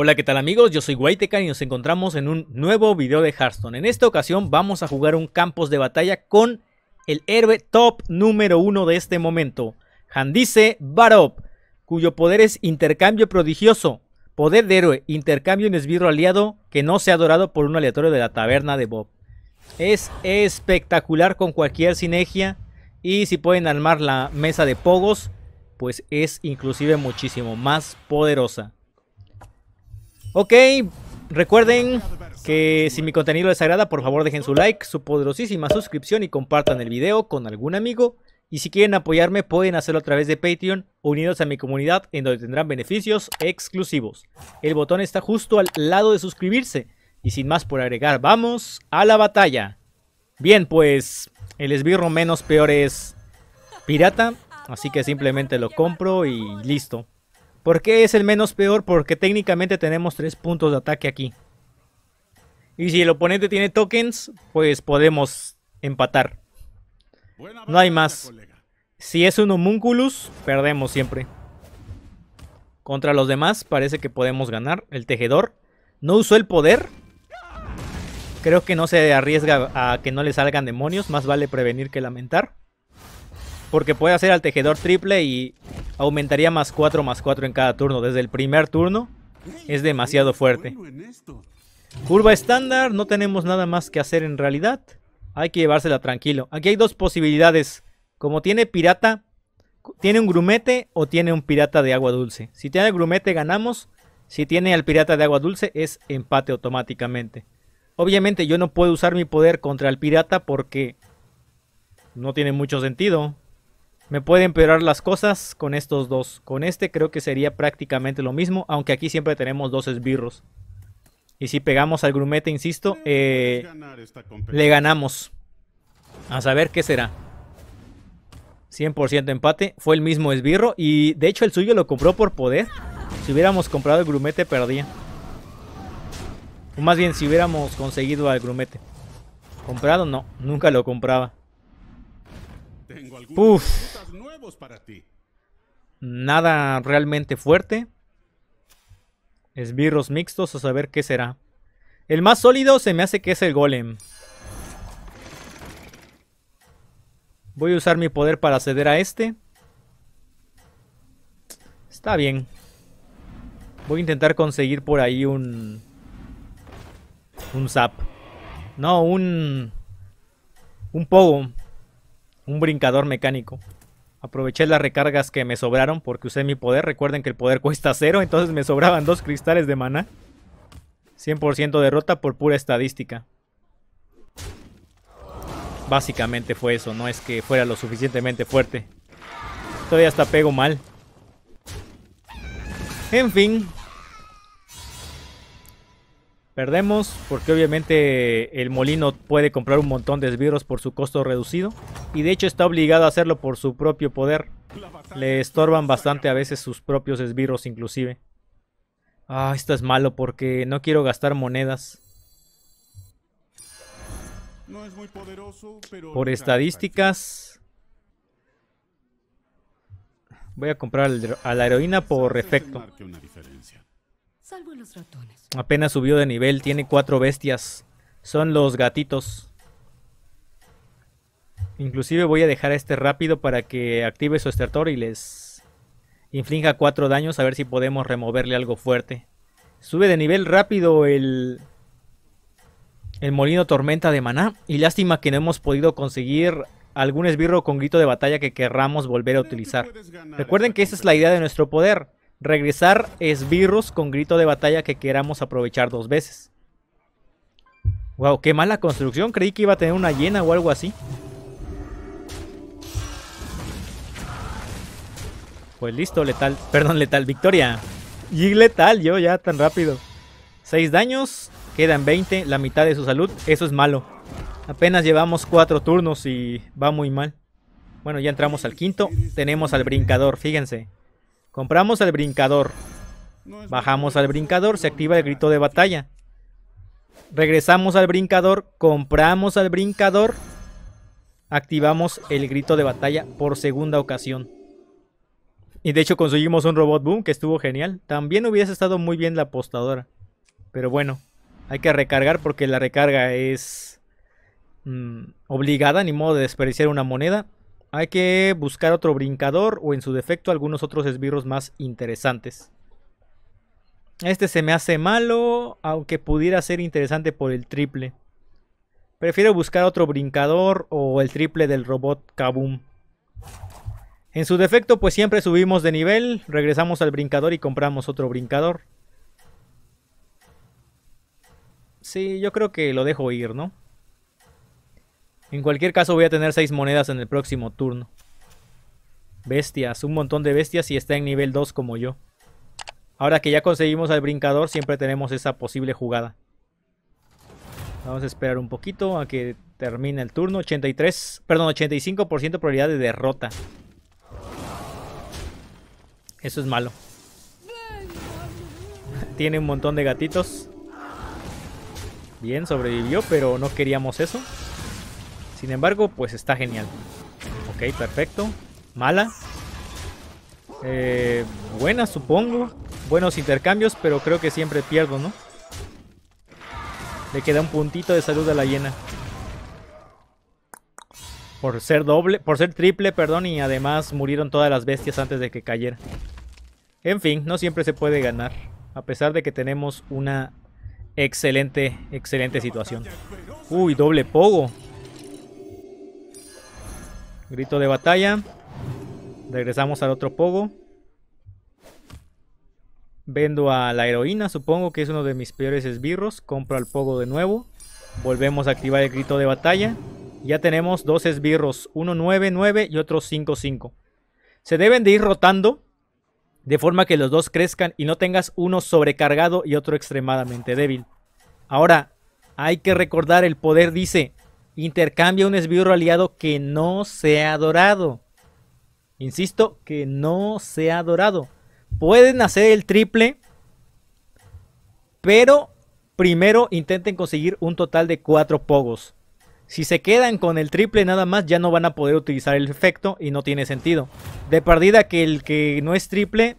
Hola, ¿qué tal amigos? Yo soy Guaiteca y nos encontramos en un nuevo video de Hearthstone. En esta ocasión vamos a jugar un campos de batalla con el héroe top número uno de este momento, Handice Barop, cuyo poder es intercambio prodigioso, poder de héroe, intercambio en esbirro aliado que no se ha dorado por un aleatorio de la taberna de Bob. Es espectacular con cualquier sinergia y si pueden armar la mesa de pogos, pues es inclusive muchísimo más poderosa. Ok, recuerden que si mi contenido les agrada, por favor dejen su like, su poderosísima suscripción y compartan el video con algún amigo. Y si quieren apoyarme, pueden hacerlo a través de Patreon, unidos a mi comunidad, en donde tendrán beneficios exclusivos. El botón está justo al lado de suscribirse. Y sin más por agregar, vamos a la batalla. Bien, pues el esbirro menos peor es pirata, así que simplemente lo compro y listo. ¿Por qué es el menos peor? Porque técnicamente tenemos tres puntos de ataque aquí. Y si el oponente tiene tokens, pues podemos empatar. No hay más. Si es un homúnculus, perdemos siempre. Contra los demás parece que podemos ganar. El tejedor no usó el poder. Creo que no se arriesga a que no le salgan demonios. Más vale prevenir que lamentar. Porque puede hacer al tejedor triple y aumentaría más 4 más 4 en cada turno. Desde el primer turno es demasiado fuerte. Curva estándar, no tenemos nada más que hacer en realidad. Hay que llevársela tranquilo. Aquí hay dos posibilidades. Como tiene pirata, tiene un grumete o tiene un pirata de agua dulce. Si tiene el grumete ganamos. Si tiene al pirata de agua dulce es empate automáticamente. Obviamente yo no puedo usar mi poder contra el pirata porque no tiene mucho sentido me puede empeorar las cosas con estos dos. Con este creo que sería prácticamente lo mismo, aunque aquí siempre tenemos dos esbirros. Y si pegamos al grumete, insisto, eh, le ganamos. A saber qué será. 100% empate. Fue el mismo esbirro y de hecho el suyo lo compró por poder. Si hubiéramos comprado el grumete, perdía. O más bien, si hubiéramos conseguido al grumete. Comprado, no. Nunca lo compraba. Tengo nuevos para ti. Nada realmente fuerte. Esbirros mixtos a saber qué será. El más sólido se me hace que es el golem. Voy a usar mi poder para acceder a este. Está bien. Voy a intentar conseguir por ahí un... Un zap. No, un... Un pogo un brincador mecánico. Aproveché las recargas que me sobraron porque usé mi poder. Recuerden que el poder cuesta cero, entonces me sobraban dos cristales de maná. 100% derrota por pura estadística. Básicamente fue eso, no es que fuera lo suficientemente fuerte. Todavía hasta pego mal. En fin. Perdemos porque obviamente el molino puede comprar un montón de esbirros por su costo reducido. Y de hecho está obligado a hacerlo por su propio poder. Le estorban bastante a veces sus propios esbirros inclusive. Ah, esto es malo porque no quiero gastar monedas. por estadísticas... Voy a comprar a la heroína por efecto. Apenas subió de nivel, tiene cuatro bestias. Son los gatitos. Inclusive voy a dejar este rápido para que active su estertor y les inflinja 4 daños a ver si podemos removerle algo fuerte. Sube de nivel rápido el, el molino tormenta de maná y lástima que no hemos podido conseguir algún esbirro con grito de batalla que querramos volver a utilizar. Recuerden que esa es la idea de nuestro poder, regresar esbirros con grito de batalla que queramos aprovechar dos veces. Wow, qué mala construcción, creí que iba a tener una llena o algo así. Pues listo, letal. Perdón, letal, victoria. Y letal, yo ya tan rápido. 6 daños, quedan 20, la mitad de su salud. Eso es malo. Apenas llevamos 4 turnos y va muy mal. Bueno, ya entramos al quinto. Tenemos al brincador, fíjense. Compramos al brincador. Bajamos al brincador, se activa el grito de batalla. Regresamos al brincador, compramos al brincador. Activamos el grito de batalla por segunda ocasión. Y de hecho conseguimos un robot boom que estuvo genial. También hubiese estado muy bien la apostadora. Pero bueno, hay que recargar porque la recarga es mm, obligada, ni modo de desperdiciar una moneda. Hay que buscar otro brincador o en su defecto algunos otros esbirros más interesantes. Este se me hace malo, aunque pudiera ser interesante por el triple. Prefiero buscar otro brincador o el triple del robot Kaboom. En su defecto, pues siempre subimos de nivel, regresamos al brincador y compramos otro brincador. Sí, yo creo que lo dejo ir, ¿no? En cualquier caso voy a tener 6 monedas en el próximo turno. Bestias, un montón de bestias y está en nivel 2 como yo. Ahora que ya conseguimos al brincador, siempre tenemos esa posible jugada. Vamos a esperar un poquito a que termine el turno. 83, perdón, 85% probabilidad de derrota. Eso es malo. Tiene un montón de gatitos. Bien, sobrevivió, pero no queríamos eso. Sin embargo, pues está genial. Ok, perfecto. Mala. Eh, buena, supongo. Buenos intercambios, pero creo que siempre pierdo, ¿no? Le queda un puntito de salud a la hiena. Por ser doble, por ser triple, perdón, y además murieron todas las bestias antes de que cayera. En fin, no siempre se puede ganar, a pesar de que tenemos una excelente, excelente situación. Uy, doble pogo. Grito de batalla. Regresamos al otro pogo. Vendo a la heroína, supongo que es uno de mis peores esbirros. Compro al pogo de nuevo. Volvemos a activar el grito de batalla. Ya tenemos dos esbirros, uno 9-9 y otro 5-5. Se deben de ir rotando de forma que los dos crezcan y no tengas uno sobrecargado y otro extremadamente débil. Ahora, hay que recordar, el poder dice, intercambia un esbirro aliado que no sea dorado. Insisto, que no sea dorado. Pueden hacer el triple, pero primero intenten conseguir un total de cuatro pogos. Si se quedan con el triple nada más ya no van a poder utilizar el efecto y no tiene sentido. De partida que el que no es triple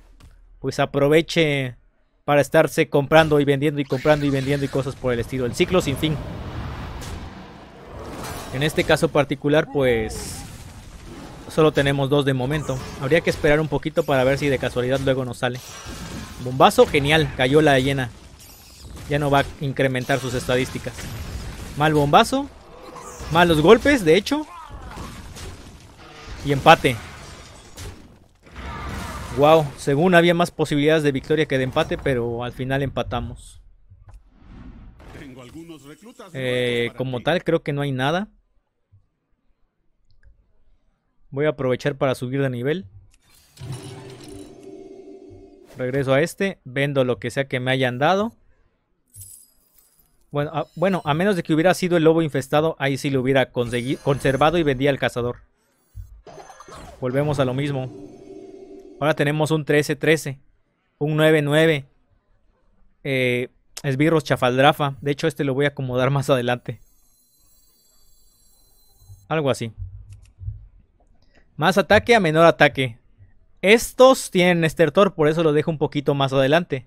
pues aproveche para estarse comprando y vendiendo y comprando y vendiendo y cosas por el estilo. El ciclo sin fin. En este caso particular pues solo tenemos dos de momento. Habría que esperar un poquito para ver si de casualidad luego nos sale. Bombazo, genial, cayó la llena. Ya no va a incrementar sus estadísticas. Mal bombazo, Malos golpes, de hecho. Y empate. Wow, según había más posibilidades de victoria que de empate, pero al final empatamos. Eh, como tal, creo que no hay nada. Voy a aprovechar para subir de nivel. Regreso a este, vendo lo que sea que me hayan dado. Bueno a, menos de que hubiera sido el lobo infestado, ahí sí lo hubiera conservado y vendía al cazador. Volvemos a lo mismo. Ahora tenemos un 13-13, un 9-9. Eh, esbirros chafaldrafa. De hecho, este lo voy a acomodar más adelante. Algo así. Más ataque a menor ataque. Estos tienen estertor, por eso lo dejo un poquito más adelante.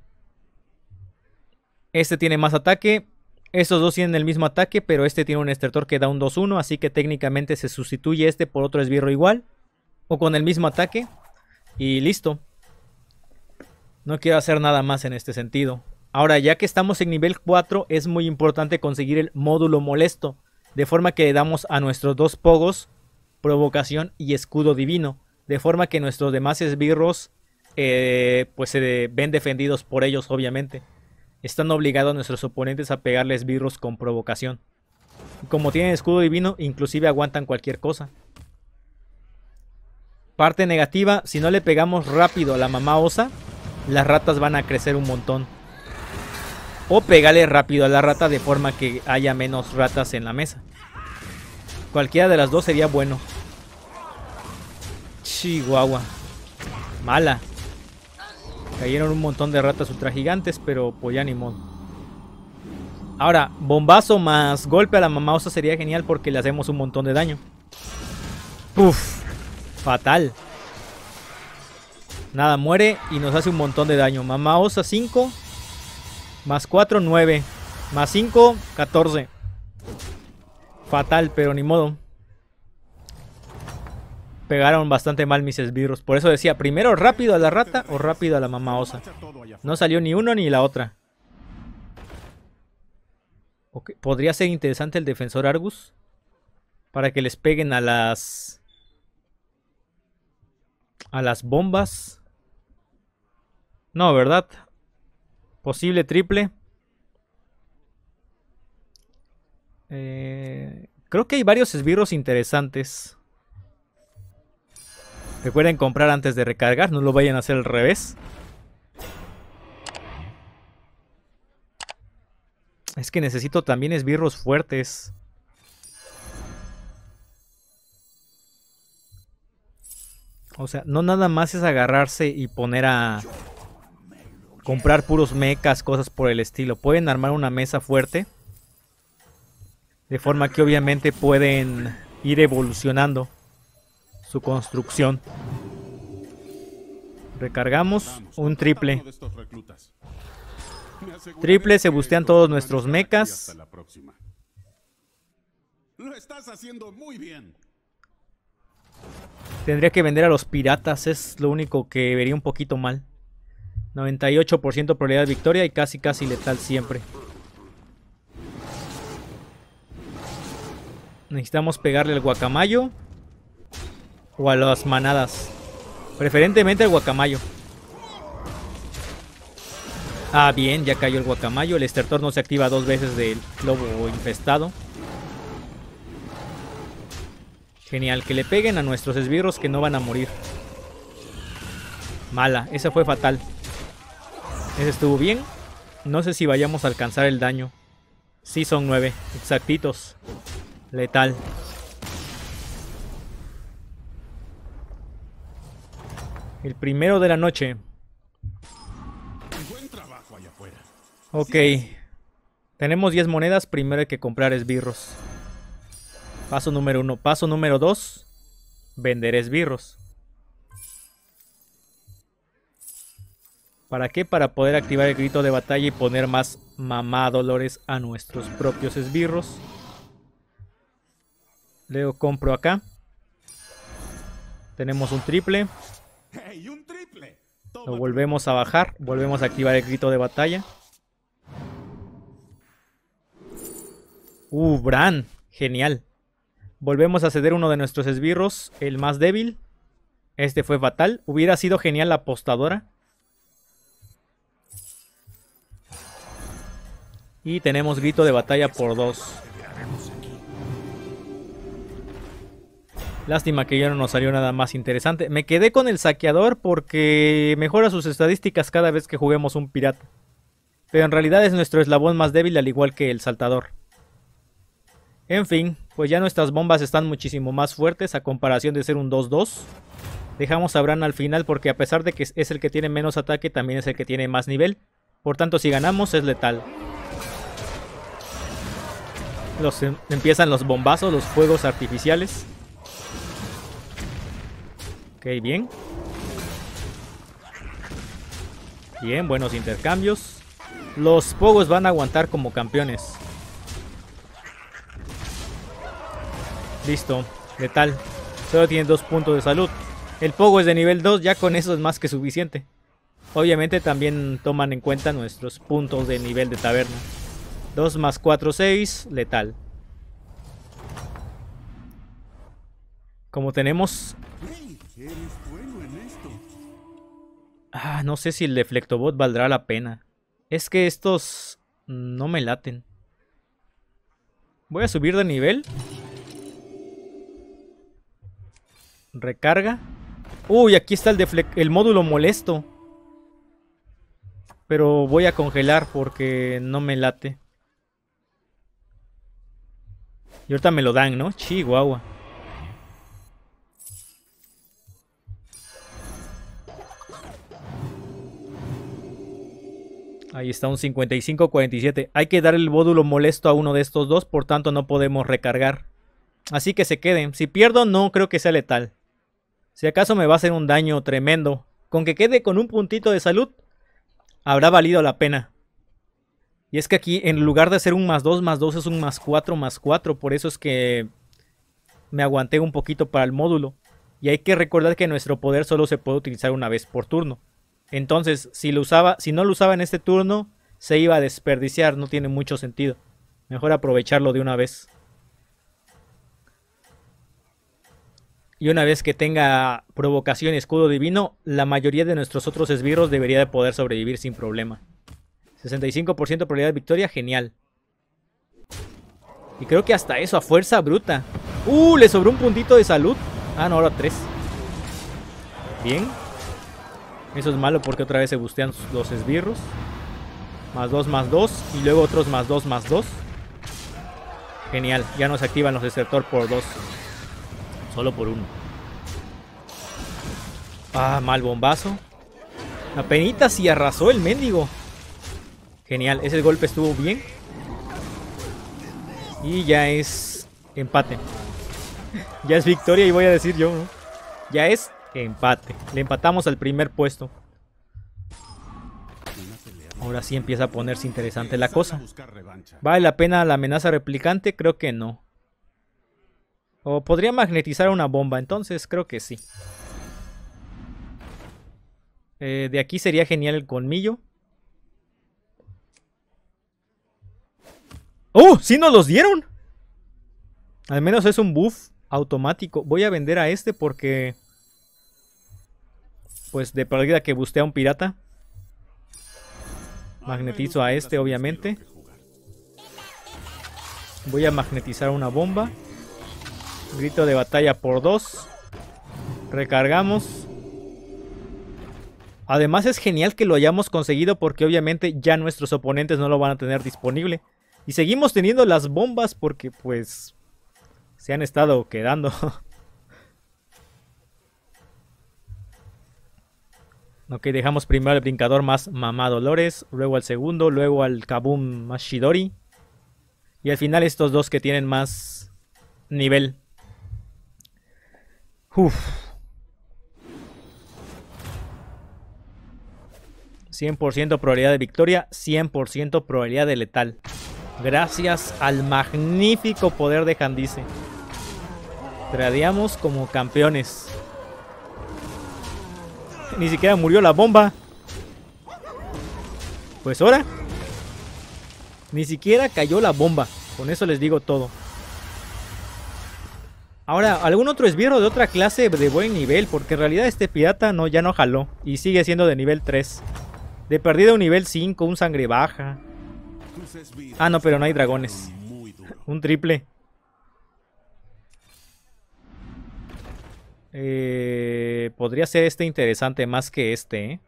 Este tiene más ataque, estos dos tienen el mismo ataque, pero este tiene un estertor que da un 2-1, así que técnicamente se sustituye este por otro esbirro igual. O con el mismo ataque. Y listo. No quiero hacer nada más en este sentido. Ahora, ya que estamos en nivel 4, es muy importante conseguir el módulo molesto. De forma que le damos a nuestros dos pogos, provocación y escudo divino. De forma que nuestros demás esbirros eh, pues se ven defendidos por ellos, obviamente están obligados nuestros oponentes a pegarles birros con provocación. Como tienen escudo divino, inclusive aguantan cualquier cosa. Parte negativa, si no le pegamos rápido a la mamá osa, las ratas van a crecer un montón. O pegarle rápido a la rata de forma que haya menos ratas en la mesa. Cualquiera de las dos sería bueno. Chihuahua. Mala. Cayeron un montón de ratas ultra gigantes, pero pues ya ni modo. Ahora, bombazo más golpe a la mamá osa sería genial porque le hacemos un montón de daño. Puf, fatal. Nada, muere y nos hace un montón de daño. Mamá osa 5, más 4, 9, más 5, 14. Fatal, pero ni modo pegaron bastante mal mis esbirros. Por eso decía, primero rápido a la rata o rápido a la mamá osa. No salió ni uno ni la otra. Podría ser interesante el defensor Argus. Para que les peguen a las... A las bombas. No, ¿verdad? Posible triple. Eh, creo que hay varios esbirros interesantes. Recuerden comprar antes de recargar, no lo vayan a hacer al revés. Es que necesito también esbirros fuertes. O sea, no nada más es agarrarse y poner a... Comprar puros mechas, cosas por el estilo. Pueden armar una mesa fuerte. De forma que obviamente pueden ir evolucionando su construcción. Recargamos un triple. Triple, se bustean todos nuestros mechas. Lo estás haciendo muy bien. Tendría que vender a los piratas, es lo único que vería un poquito mal. 98% probabilidad de victoria y casi casi letal siempre. Necesitamos pegarle al guacamayo. O a las manadas. Preferentemente al guacamayo. Ah, bien, ya cayó el guacamayo. El estertor no se activa dos veces del lobo infestado. Genial, que le peguen a nuestros esbirros que no van a morir. Mala, esa fue fatal. Ese estuvo bien. No sé si vayamos a alcanzar el daño. Sí son nueve, exactitos. Letal. El primero de la noche. Ok. Tenemos 10 monedas. Primero hay que comprar esbirros. Paso número 1. Paso número 2. Vender esbirros. ¿Para qué? Para poder activar el grito de batalla y poner más mamá dolores a nuestros propios esbirros. Leo compro acá. Tenemos un triple. Lo volvemos a bajar, volvemos a activar el grito de batalla. Uh, Bran, genial. Volvemos a ceder uno de nuestros esbirros, el más débil. Este fue fatal. Hubiera sido genial la apostadora. Y tenemos grito de batalla por dos. Lástima que ya no nos salió nada más interesante. Me quedé con el saqueador porque mejora sus estadísticas cada vez que juguemos un pirata. Pero en realidad es nuestro eslabón más débil al igual que el saltador. En fin, pues ya nuestras bombas están muchísimo más fuertes a comparación de ser un 2-2. Dejamos a Bran al final porque a pesar de que es el que tiene menos ataque, también es el que tiene más nivel. Por tanto, si ganamos es letal. Los, em, empiezan los bombazos, los fuegos artificiales. Ok, bien. Bien, buenos intercambios. Los pogos van a aguantar como campeones. Listo, letal. Solo tiene dos puntos de salud. El pogo es de nivel 2, ya con eso es más que suficiente. Obviamente también toman en cuenta nuestros puntos de nivel de taberna. 2 más 4, 6, letal. Como tenemos Ah, no sé si el deflectobot valdrá la pena. Es que estos no me laten. Voy a subir de nivel. Recarga. Uy, aquí está el, el módulo molesto. Pero voy a congelar porque no me late. Y ahorita me lo dan, ¿no? Chihuahua. Ahí está un 55-47. Hay que dar el módulo molesto a uno de estos dos, por tanto no podemos recargar. Así que se queden. Si pierdo, no creo que sea letal. Si acaso me va a hacer un daño tremendo. Con que quede con un puntito de salud, habrá valido la pena. Y es que aquí, en lugar de hacer un más 2, más 2 es un más 4, más 4. Por eso es que me aguanté un poquito para el módulo. Y hay que recordar que nuestro poder solo se puede utilizar una vez por turno. Entonces, si, lo usaba, si no lo usaba en este turno, se iba a desperdiciar, no tiene mucho sentido. Mejor aprovecharlo de una vez. Y una vez que tenga provocación y escudo divino, la mayoría de nuestros otros esbirros debería de poder sobrevivir sin problema. 65% probabilidad de victoria, genial. Y creo que hasta eso, a fuerza bruta. ¡Uh! Le sobró un puntito de salud. Ah, no, ahora tres. Bien. Eso es malo porque otra vez se bustean los esbirros. Más dos, más dos. Y luego otros más dos, más dos. Genial. Ya nos activan los desertor por dos. Solo por uno. Ah, mal bombazo. Apenitas y arrasó el mendigo. Genial. Ese golpe estuvo bien. Y ya es empate. ya es victoria y voy a decir yo, Ya es empate. Le empatamos al primer puesto. Ahora sí empieza a ponerse interesante la cosa. ¿Vale la pena la amenaza replicante? Creo que no. O podría magnetizar una bomba, entonces creo que sí. Eh, de aquí sería genial el colmillo. ¡Oh! ¡Sí nos los dieron! Al menos es un buff automático. Voy a vender a este porque... Pues de perdida que bustea a un pirata. Magnetizo a este, obviamente. Voy a magnetizar una bomba. Grito de batalla por dos. Recargamos. Además es genial que lo hayamos conseguido porque obviamente ya nuestros oponentes no lo van a tener disponible. Y seguimos teniendo las bombas porque pues se han estado quedando. Ok, dejamos primero al brincador más Mamá Dolores, luego al segundo, luego al Kabum más Shidori. Y al final estos dos que tienen más nivel. Uf. 100% probabilidad de victoria, 100% probabilidad de letal. Gracias al magnífico poder de Jandice. Tradeamos como campeones. Ni siquiera murió la bomba. Pues ahora. Ni siquiera cayó la bomba. Con eso les digo todo. Ahora, algún otro esbirro de otra clase de buen nivel, porque en realidad este pirata no, ya no jaló y sigue siendo de nivel 3. De perdida un nivel 5, un sangre baja. Ah, no, pero no hay dragones. Un triple. Eh, podría ser este interesante más que este. ¿eh?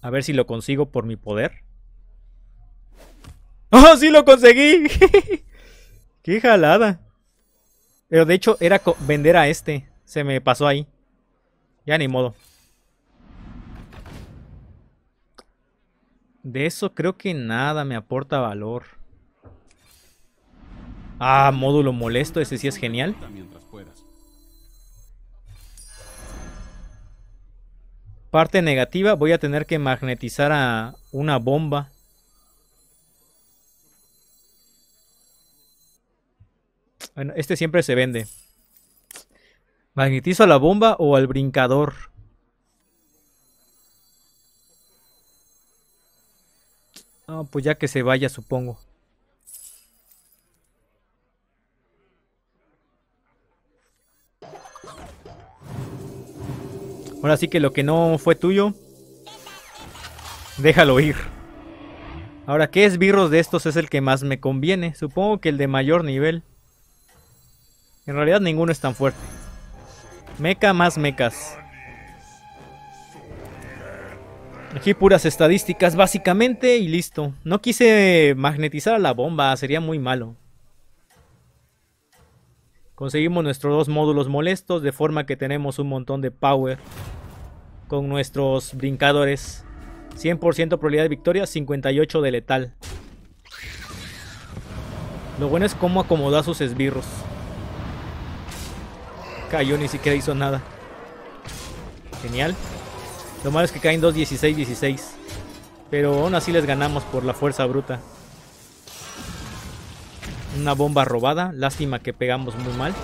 A ver si lo consigo por mi poder. ¡Oh, sí lo conseguí! ¡Qué jalada! Pero de hecho era vender a este. Se me pasó ahí. Ya ni modo. De eso creo que nada me aporta valor. Ah, módulo molesto. Ese sí es genial. Parte negativa, voy a tener que magnetizar a una bomba. Bueno, este siempre se vende. ¿Magnetizo a la bomba o al brincador? No, ah, pues ya que se vaya, supongo. Ahora sí que lo que no fue tuyo, déjalo ir. Ahora, ¿qué esbirros de estos es el que más me conviene? Supongo que el de mayor nivel. En realidad ninguno es tan fuerte. Meca más mecas. Aquí puras estadísticas básicamente y listo. No quise magnetizar a la bomba, sería muy malo. Conseguimos nuestros dos módulos molestos, de forma que tenemos un montón de power con nuestros brincadores. 100% probabilidad de victoria, 58 de letal. Lo bueno es cómo acomoda sus esbirros. Cayó, ni siquiera hizo nada. Genial. Lo malo es que caen 2-16-16. Pero aún así les ganamos por la fuerza bruta. Una bomba robada. Lástima que pegamos muy mal.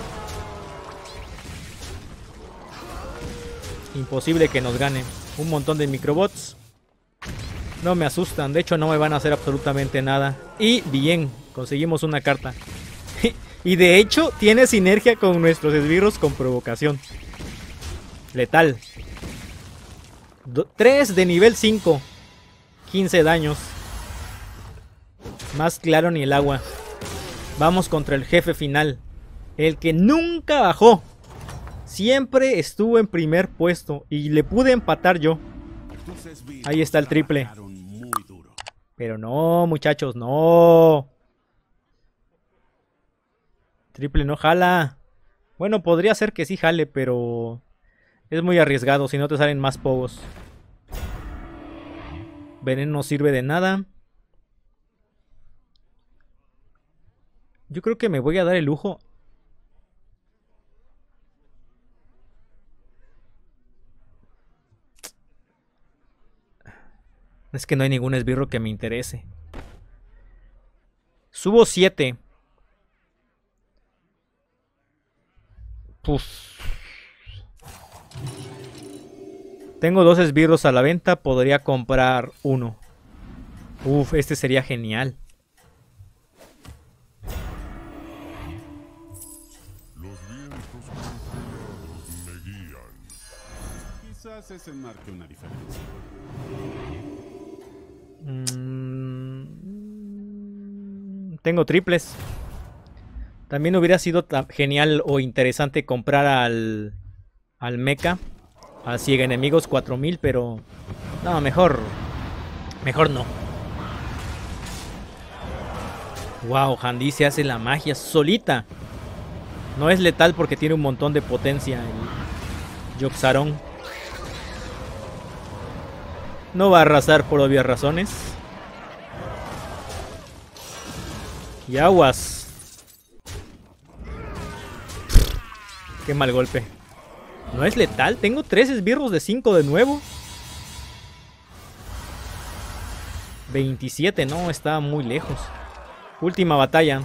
Imposible que nos gane. Un montón de microbots. No me asustan. De hecho, no me van a hacer absolutamente nada. Y bien, conseguimos una carta. y de hecho, tiene sinergia con nuestros esbirros con provocación. Letal. 3 de nivel 5. 15 daños. Más claro ni el agua. Vamos contra el jefe final. El que nunca bajó. Siempre estuvo en primer puesto y le pude empatar yo. Ahí está el triple. Pero no, muchachos, no. Triple no jala. Bueno, podría ser que sí jale, pero es muy arriesgado si no te salen más pogos. Veneno no sirve de nada. Yo creo que me voy a dar el lujo. Es que no hay ningún esbirro que me interese. Subo 7. Tengo dos esbirros a la venta, podría comprar uno. Uf, este sería genial. una diferencia. Mm, tengo triples. También hubiera sido genial o interesante comprar al, al mecha. A 100 enemigos 4000, pero... No, mejor... Mejor no. Wow, Handy se hace la magia solita. No es letal porque tiene un montón de potencia el Yoxaron. No va a arrasar por obvias razones. Y aguas. Qué mal golpe. No es letal. Tengo tres esbirros de 5 de nuevo. 27, no, está muy lejos. Última batalla.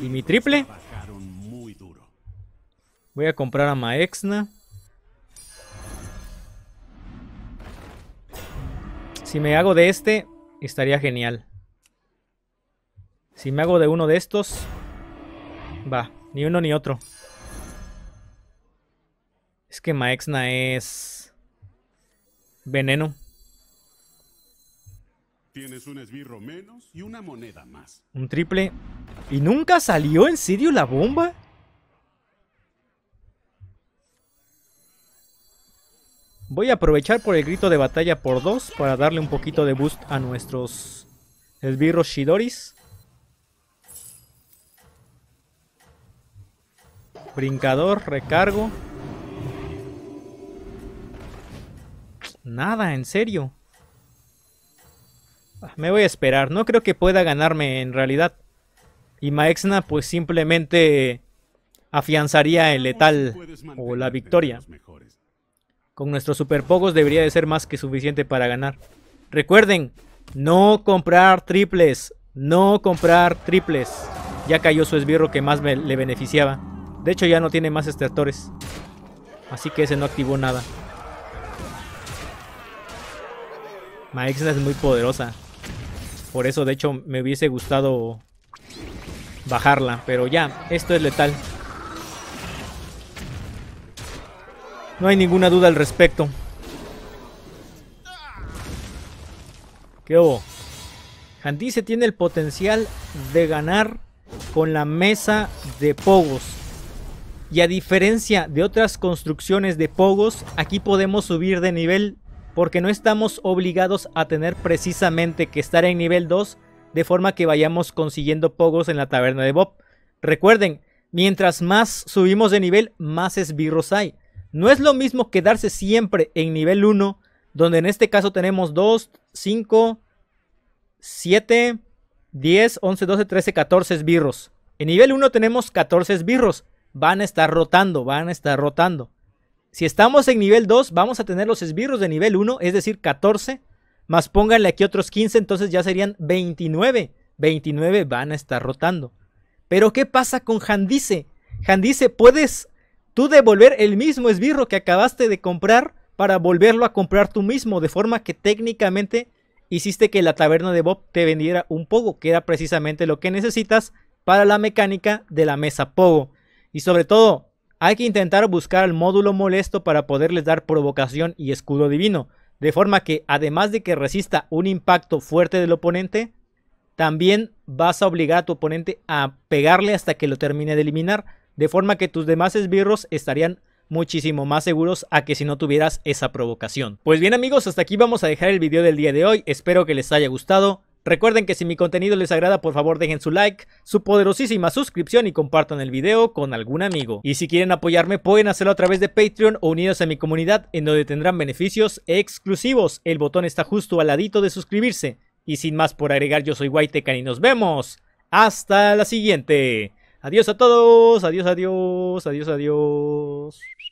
¿Y mi triple? Voy a comprar a Maexna. Si me hago de este, estaría genial. Si me hago de uno de estos, va, ni uno ni otro. Es que Maexna es veneno. Tienes un esbirro menos y una moneda más. Un triple. ¿Y nunca salió en serio la bomba? Voy a aprovechar por el grito de batalla por dos para darle un poquito de boost a nuestros esbirros Shidoris. Brincador, recargo. Nada, en serio. Ah, me voy a esperar. No creo que pueda ganarme en realidad. Y Maexna pues simplemente afianzaría el letal o la victoria. Con nuestros superpocos debería de ser más que suficiente para ganar. Recuerden, no comprar triples. No comprar triples. Ya cayó su esbirro que más le beneficiaba. De hecho ya no tiene más extractores. Así que ese no activó nada. Maexna es muy poderosa. Por eso de hecho me hubiese gustado bajarla. Pero ya, esto es letal. No hay ninguna duda al respecto. ¿Qué hubo? se tiene el potencial de ganar con la mesa de pogos. Y a diferencia de otras construcciones de pogos, aquí podemos subir de nivel porque no estamos obligados a tener precisamente que estar en nivel 2 de forma que vayamos consiguiendo pogos en la taberna de Bob. Recuerden, mientras más subimos de nivel, más esbirros hay. No es lo mismo quedarse siempre en nivel 1, donde en este caso tenemos 2, 5, 7, 10, 11, 12, 13, 14 esbirros. En nivel 1 tenemos 14 esbirros. Van a estar rotando, van a estar rotando. Si estamos en nivel 2, vamos a tener los esbirros de nivel 1, es decir, 14. Más pónganle aquí otros 15, entonces ya serían 29. 29 van a estar rotando. Pero ¿qué pasa con Jandice. Jandice, puedes tú devolver el mismo esbirro que acabaste de comprar para volverlo a comprar tú mismo, de forma que técnicamente hiciste que la taberna de Bob te vendiera un pogo, que era precisamente lo que necesitas para la mecánica de la mesa pogo. Y sobre todo, hay que intentar buscar al módulo molesto para poderles dar provocación y escudo divino, de forma que además de que resista un impacto fuerte del oponente, también vas a obligar a tu oponente a pegarle hasta que lo termine de eliminar de forma que tus demás esbirros estarían muchísimo más seguros a que si no tuvieras esa provocación. Pues bien amigos, hasta aquí vamos a dejar el video del día de hoy, espero que les haya gustado. Recuerden que si mi contenido les agrada por favor dejen su like, su poderosísima suscripción y compartan el video con algún amigo. Y si quieren apoyarme pueden hacerlo a través de Patreon o unidos a mi comunidad en donde tendrán beneficios exclusivos. El botón está justo al ladito de suscribirse. Y sin más por agregar yo soy Whitecan y nos vemos. Hasta la siguiente. Adiós a todos, adiós, adiós, adiós, adiós.